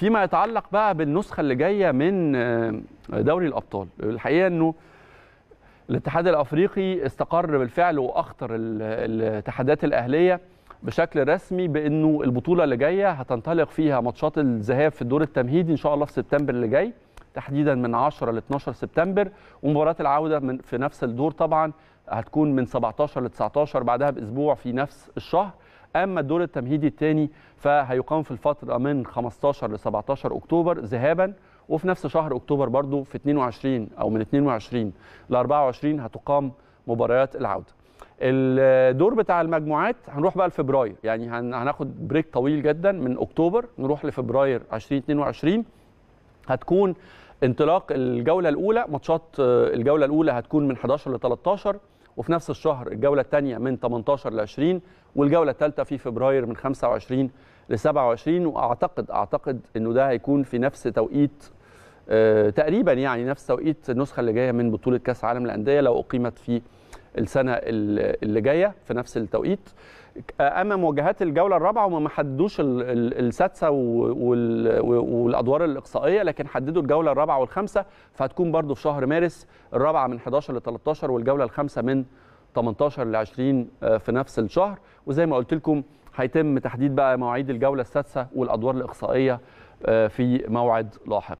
فيما يتعلق بقى بالنسخه اللي جايه من آه، دوري الابطال الحقيقه انه الاتحاد الافريقي استقر بالفعل واخطر الاتحادات الاهليه بشكل رسمي بانه البطوله اللي جايه هتنطلق فيها ماتشات الذهاب في الدور التمهيدي ان شاء الله في سبتمبر اللي جاي تحديدا من 10 ل 12 سبتمبر ومباراه العوده من في نفس الدور طبعا هتكون من 17 ل 19 بعدها باسبوع في نفس الشهر اما الدور التمهيدي الثاني فهيقام في الفتره من 15 ل 17 اكتوبر ذهابا وفي نفس شهر اكتوبر برضو في 22 او من 22 ل 24 هتقام مباريات العوده الدور بتاع المجموعات هنروح بقى لفبراير يعني هناخد بريك طويل جدا من اكتوبر نروح لفبراير 2022 هتكون انطلاق الجوله الاولى ماتشات آه، الجوله الاولى هتكون من 11 ل 13 وفي نفس الشهر الجوله الثانيه من 18 ل 20 والجوله الثالثه في فبراير من 25 ل 27 واعتقد اعتقد انه ده هيكون في نفس توقيت آه، تقريبا يعني نفس توقيت النسخه اللي جايه من بطوله كاس عالم الانديه لو اقيمت في السنه اللي جايه في نفس التوقيت اما مواجهات الجوله الرابعه وما حددوش السادسه والادوار الاقصائيه لكن حددوا الجوله الرابعه والخامسه فهتكون برضو في شهر مارس الرابعه من 11 ل 13 والجوله الخامسه من 18 ل 20 آه، في نفس الشهر وزي ما قلت لكم هيتم تحديد بقى مواعيد الجوله السادسه والادوار الاقصائيه آه، في موعد لاحق